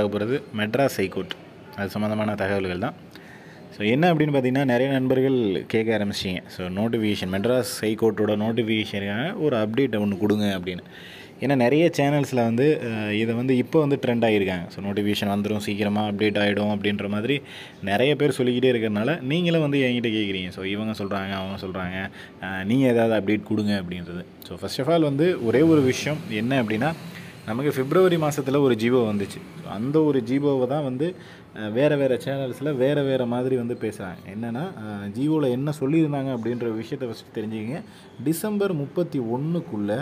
ஆக போகிறது மெட்ராஸ் ஹைகோர்ட் அது சம்மந்தமான தகவல்கள் தான் ஸோ என்ன அப்படின்னு பார்த்தீங்கன்னா நிறைய நண்பர்கள் கேட்க ஆரம்பிச்சிங்க ஸோ நோட்டிஃபிகேஷன் மெட்ராஸ் ஹைகோர்ட்டோட நோட்டிஃபிகேஷனுக்காக ஒரு அப்டேட் ஒன்று கொடுங்க அப்படின்னு ஏன்னா நிறைய சேனல்ஸில் வந்து இதை வந்து இப்போ வந்து ட்ரெண்ட் ஆகியிருக்காங்க ஸோ நோட்டிஃபிகேஷன் வந்துடும் சீக்கிரமாக அப்டேட் ஆகிடும் அப்படின்ற மாதிரி நிறைய பேர் சொல்லிக்கிட்டே இருக்கிறனால நீங்களும் வந்து என்கிட்ட கேட்குறீங்க ஸோ இவங்க சொல்கிறாங்க அவங்க சொல்கிறாங்க நீங்கள் ஏதாவது அப்டேட் கொடுங்க அப்படின்றது ஸோ ஃபஸ்ட் ஆஃப் ஆல் வந்து ஒரே ஒரு விஷயம் என்ன அப்படின்னா நமக்கு பிப்ரவரி மாதத்தில் ஒரு ஜீவோ வந்துச்சு அந்த ஒரு ஜீவோவை தான் வந்து வேறு வேறு சேனல்ஸில் வேறு வேறு மாதிரி வந்து பேசுகிறாங்க என்னென்னா ஜீவோவில் என்ன சொல்லியிருந்தாங்க அப்படின்ற விஷயத்தை ஃபஸ்ட்டு தெரிஞ்சுக்கிங்க டிசம்பர் முப்பத்தி ஒன்றுக்குள்ளே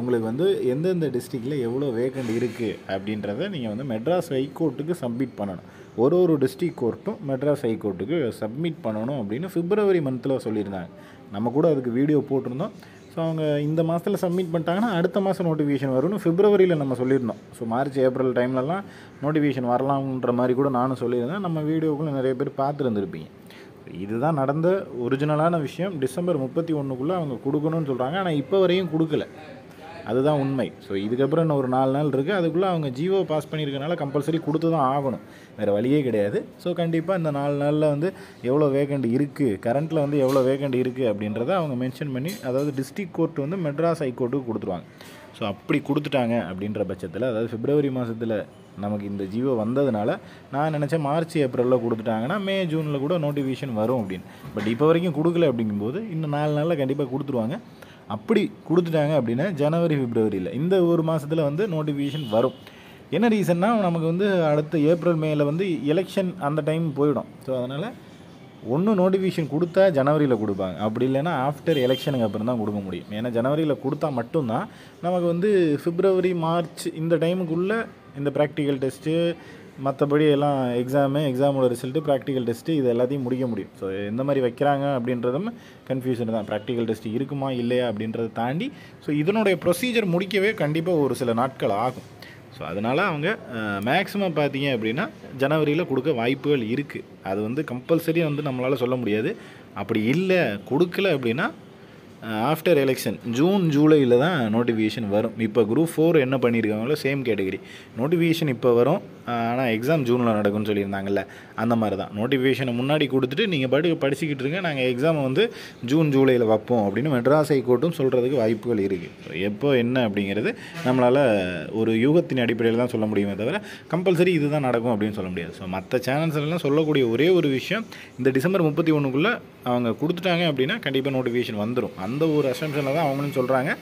உங்களுக்கு வந்து எந்தெந்த டிஸ்ட்ரிக்டில் எவ்வளோ வேக்கண்ட் இருக்குது அப்படின்றத நீங்கள் வந்து மெட்ராஸ் ஹைகோர்ட்டுக்கு சப்மிட் பண்ணணும் ஒரு ஒரு டிஸ்ட்ரிக் கோர்ட்டும் மெட்ராஸ் ஹைகோர்ட்டுக்கு சப்மிட் பண்ணணும் அப்படின்னு ஃபிப்ரவரி மந்தில் சொல்லியிருந்தாங்க நம்ம கூட அதுக்கு வீடியோ போட்டிருந்தோம் ஸோ அவங்க இந்த மாதத்தில் சப்மிட் பண்ணிட்டாங்கன்னா அடுத்த மாதம் நோட்டிஃபிகேஷன் வரும்னு ஃபிப்ரவரியில் நம்ம சொல்லியிருந்தோம் ஸோ மார்ச் ஏப்ரல் டைம்லலாம் நோட்டிஃபிகேஷன் வரலாம்ன்ற மாதிரி கூட நானும் சொல்லியிருந்தேன் நம்ம வீடியோக்குள்ளே நிறைய பேர் பார்த்துருந்துருப்பீங்க இதுதான் நடந்த ஒரிஜினலான விஷயம் டிசம்பர் முப்பத்தி ஒன்றுக்குள்ளே அவங்க கொடுக்கணும்னு சொல்கிறாங்க ஆனால் இப்போ வரையும் கொடுக்கல அதுதான் உண்மை ஸோ இதுக்கப்புறம் இன்னும் ஒரு நாலு நாள் இருக்குது அதுக்குள்ளே அவங்க ஜியோ பாஸ் பண்ணியிருக்கனால கம்பல்சரி கொடுத்து தான் ஆகணும் வேறு வழியே கிடையாது ஸோ கண்டிப்பாக இந்த நாலு நாளில் வந்து எவ்வளோ வேகண்ட் இருக்குது கரண்ட்டில் வந்து எவ்வளோ வேகண்ட் இருக்குது அப்படின்றத அவங்க மென்ஷன் பண்ணி அதாவது டிஸ்ட்ரிக் கோர்ட் வந்து மெட்ராஸ் ஹைகோர்ட்டுக்கு கொடுத்துருவாங்க ஸோ அப்படி கொடுத்துட்டாங்க அப்படின்ற பட்சத்தில் அதாவது பிப்ரவரி மாதத்தில் நமக்கு இந்த ஜியோ வந்ததுனால நான் நினச்சேன் மார்ச் ஏப்ரலில் கொடுத்துட்டாங்கன்னா மே ஜூனில் கூட நோட்டிஃபிகேஷன் வரும் அப்படின்னு பட் இப்போ வரைக்கும் கொடுக்கல அப்படிங்கும்போது இன்னும் நாலு நாளில் கண்டிப்பாக கொடுத்துருவாங்க அப்படி கொடுத்துட்டாங்க அப்படின்னா ஜனவரி பிப்ரவரியில் இந்த ஒரு மாதத்தில் வந்து நோட்டிஃபிகேஷன் வரும் என்ன ரீசன்னா நமக்கு வந்து அடுத்த ஏப்ரல் மேல வந்து எலெக்ஷன் அந்த டைம் போயிடும் ஸோ அதனால் ஒன்று நோட்டிஃபிகேஷன் கொடுத்தா ஜனவரியில் கொடுப்பாங்க அப்படி இல்லைன்னா ஆஃப்டர் எலெக்ஷனுக்கு அப்புறம் தான் கொடுக்க முடியும் ஏன்னா ஜனவரியில் கொடுத்தா மட்டும்தான் நமக்கு வந்து பிப்ரவரி மார்ச் இந்த டைமுக்குள்ளே இந்த ப்ராக்டிக்கல் டெஸ்ட்டு மற்றபடி எல்லாம் எக்ஸாமு எக்ஸாமோட ரிசல்ட்டு ப்ராக்டிக்கல் டெஸ்ட்டு இது எல்லாத்தையும் முடிக்க முடியும் ஸோ எந்த மாதிரி வைக்கிறாங்க அப்படின்றதும் கன்ஃபியூஷன் தான் ப்ராக்டிக்கல் டெஸ்ட் இருக்குமா இல்லையா அப்படின்றத தாண்டி ஸோ இதனுடைய ப்ரொசீஜர் முடிக்கவே கண்டிப்பாக ஒரு சில நாட்கள் ஆகும் ஸோ அதனால் அவங்க மேக்ஸிமம் பார்த்தீங்க அப்படின்னா ஜனவரியில் கொடுக்க வாய்ப்புகள் இருக்குது அது வந்து கம்பல்சரி வந்து நம்மளால் சொல்ல முடியாது அப்படி இல்லை கொடுக்கல அப்படின்னா ஆஃப்டர் எலெக்ஷன் ஜூன் ஜூலையில் தான் நோட்டிஃபிகேஷன் வரும் இப்போ குரூப் ஃபோர் என்ன பண்ணியிருக்காங்களோ சேம் கேட்டகரி நோட்டிஃபிகேஷன் இப்போ வரும் ஆனால் எக்ஸாம் ஜூனில் நடக்கும்னு சொல்லியிருந்தாங்கல்ல அந்த மாதிரி தான் நோட்டிஃபிகேஷனை முன்னாடி கொடுத்துட்டு நீங்கள் பாட்டுக்கு படிச்சுக்கிட்டு இருங்க நாங்கள் எக்ஸாமை வந்து ஜூன் ஜூலையில் வைப்போம் அப்படின்னு மெட்ராஸ் ஹைகோர்ட்டும் சொல்கிறதுக்கு வாய்ப்புகள் இருக்குது எப்போ என்ன அப்படிங்கிறது நம்மளால் ஒரு யூகத்தின் அடிப்படையில் தான் சொல்ல முடியுமே தவிர கம்பல்சரி இதுதான் நடக்கும் அப்படின்னு சொல்ல முடியாது ஸோ மற்ற சேனல்ஸ்லாம் சொல்லக்கூடிய ஒரே ஒரு விஷயம் இந்த டிசம்பர் முப்பத்தி ஒன்றுக்குள்ளே அவங்க கொடுத்துட்டாங்க அப்படின்னா கண்டிப்பாக நோட்டிஃபிகேஷன் வந்துடும் அந்த ஒரு அசம்ஷனில் தான் அவங்களும் சொல்கிறாங்க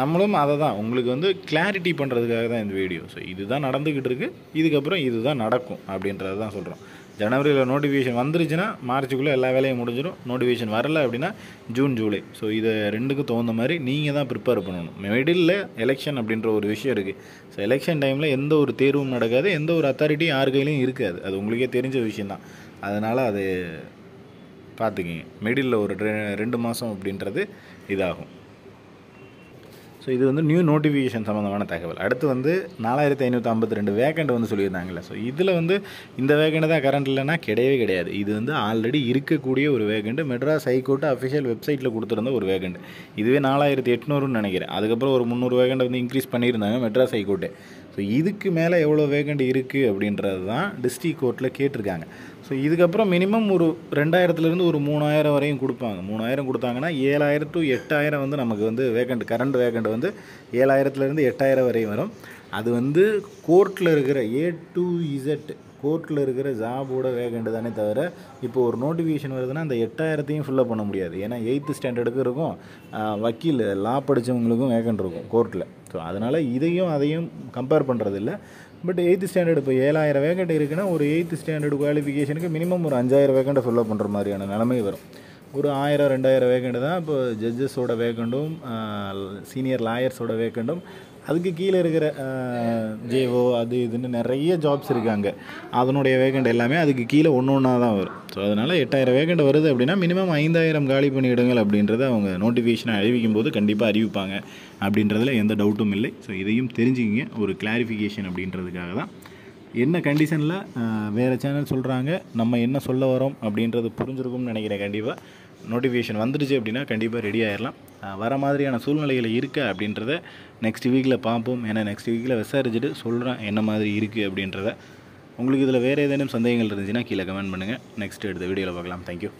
நம்மளும் அதை தான் உங்களுக்கு வந்து கிளாரிட்டி பண்ணுறதுக்காக தான் இந்த வீடியோ ஸோ இதுதான் நடந்துக்கிட்டு இருக்குது இதுக்கப்புறம் இதுதான் நடக்கும் அப்படின்றது தான் சொல்கிறோம் ஜனவரியில் நோட்டிஃபிகேஷன் வந்துருச்சுன்னா மார்ச்சுக்குள்ளே எல்லா வேலையும் முடிஞ்சிடும் நோட்டிஃபிகேஷன் வரல அப்படின்னா ஜூன் ஜூலை ஸோ இதை ரெண்டுக்கும் தகுந்த மாதிரி நீங்கள் தான் ப்ரிப்பேர் பண்ணணும் மிடில் எலெக்ஷன் அப்படின்ற ஒரு விஷயம் இருக்குது ஸோ எலெக்ஷன் டைமில் எந்த ஒரு தேர்வும் நடக்காது எந்த ஒரு அத்தாரிட்டியும் யார் கையிலையும் இருக்காது அது உங்களுக்கே தெரிஞ்ச விஷயந்தான் அதனால் அது பார்த்துக்கிங்க மிடில் ஒரு ரெண்டு மாதம் அப்படின்றது இதாகும் ஸோ இது வந்து நியூ நோட்டிஃபிகேஷன் சம்மந்தமான தகவல் அடுத்து வந்து நாலாயிரத்தி ஐநூற்றி ஐம்பத்தி ரெண்டு வேக்கண்ட் வந்து சொல்லியிருந்தாங்களே ஸோ இதில் வந்து இந்த வேக்கண்ட் தான் கரண்ட் இல்லைனா கிடையவே கிடையாது இது வந்து ஆல்ரெடி இருக்கக்கூடிய ஒரு வேக்கண்ட் மெட்ராஸ் ஹைகோர்ட்டு அஃபிஷியல் வெப்சைட்டில் கொடுத்துருந்த ஒரு வேக்கண்ட் இதுவே நாலாயிரத்தி எட்நூறுன்னு நினைக்கிறேன் அதுக்கப்புறம் ஒரு முந்நூறு வேகண்டை வந்து இன்க்ரீஸ் பண்ணியிருந்தாங்க மெட்ராஸ் ஹைகோர்ட்டு ஸோ இதுக்கு மேலே எவ்வளோ வேகண்ட் இருக்குது அப்படின்றது தான் டிஸ்ட்ரிக் கோர்ட்டில் கேட்டிருக்காங்க ஸோ இதுக்கப்புறம் மினிமம் ஒரு ரெண்டாயிரத்துலேருந்து ஒரு மூணாயிரம் வரையும் கொடுப்பாங்க மூணாயிரம் கொடுத்தாங்கன்னா ஏழாயிரம் டு எட்டாயிரம் வந்து நமக்கு வந்து வேக்கண்ட் கரண்ட் வேக்கண்ட் வந்து ஏழாயிரத்துலேருந்து எட்டாயிரம் வரையும் வரும் அது வந்து கோர்ட்டில் இருக்கிற ஏ டு இசட் கோர்ட்டில் இருக்கிற ஜாபோட வேகண்ட் தானே தவிர இப்போ ஒரு நோட்டிஃபிகேஷன் வருதுன்னா அந்த எட்டாயிரத்தையும் ஃபில்லப் பண்ண முடியாது ஏன்னா எயித்து ஸ்டாண்டர்டுக்கு இருக்கும் வக்கீல் லா படித்தவங்களுக்கும் வேகண்ட் இருக்கும் கோர்ட்டில் ஸோ அதனால் இதையும் அதையும் கம்பேர் பண்ணுறதில்ல பட் எயித்து ஸ்டாண்டர்டு இப்போ ஏழாயிரம் வேகண்ட் இருக்குன்னா ஒரு எயித்து ஸ்டாண்டர்டு குவாலிஃபிகேஷனுக்கு மினிமம் ஒரு அஞ்சாயிரம் வேக்கண்ட்டை ஃபில் பண்ணுற மாதிரியான நிலைமை வரும் ஒரு ஆயிரம் ரெண்டாயிரம் வேக்கண்ட்டு தான் இப்போ ஜட்ஜஸோட வேகண்டும் சீனியர் லாயர்ஸோட வேகண்டும் அதுக்கு கீழே இருக்கிற ஜேஓ அது இதுன்னு நிறைய ஜாப்ஸ் இருக்காங்க அதனுடைய வேகண்ட் எல்லாமே அதுக்கு கீழே ஒன்று ஒன்றா தான் வரும் ஸோ அதனால் எட்டாயிரம் வேகண்ட் வருது அப்படின்னா மினிமம் ஐந்தாயிரம் காலி பண்ணிவிடுங்கள் அப்படின்றத அவங்க நோட்டிஃபிகேஷனை அறிவிக்கும் போது கண்டிப்பாக அறிவிப்பாங்க அப்படின்றதுல எந்த டவுட்டும் இல்லை ஸோ இதையும் தெரிஞ்சுக்கிங்க ஒரு கிளாரிஃபிகேஷன் அப்படின்றதுக்காக தான் என்ன கண்டிஷனில் வேறு சேனல் சொல்கிறாங்க நம்ம என்ன சொல்ல வரோம் அப்படின்றது புரிஞ்சிருக்கும்னு நினைக்கிறேன் கண்டிப்பாக நோட்டிஃபிகேஷன் வந்துடுச்சு அப்படின்னா கண்டிப்பாக ரெடி ஆயிடலாம் வர மாதிரியான சூழ்நிலையில் இருக்குது அப்படின்றத நெக்ஸ்ட் வீக்கில் பார்ப்போம் ஏன்னா நெக்ஸ்ட் வீக்கில் விசாரிச்சுட்டு சொல்கிறேன் என்ன மாதிரி இருக்குது அப்படின்றத உங்களுக்கு இதில் வேறு ஏதேனும் சந்தேகங்கள் இருந்துச்சுன்னா கீழே கமெண்ட் பண்ணுங்கள் நெக்ஸ்ட் எடுத்த வீடியோவில் பார்க்கலாம் தேங்க்யூ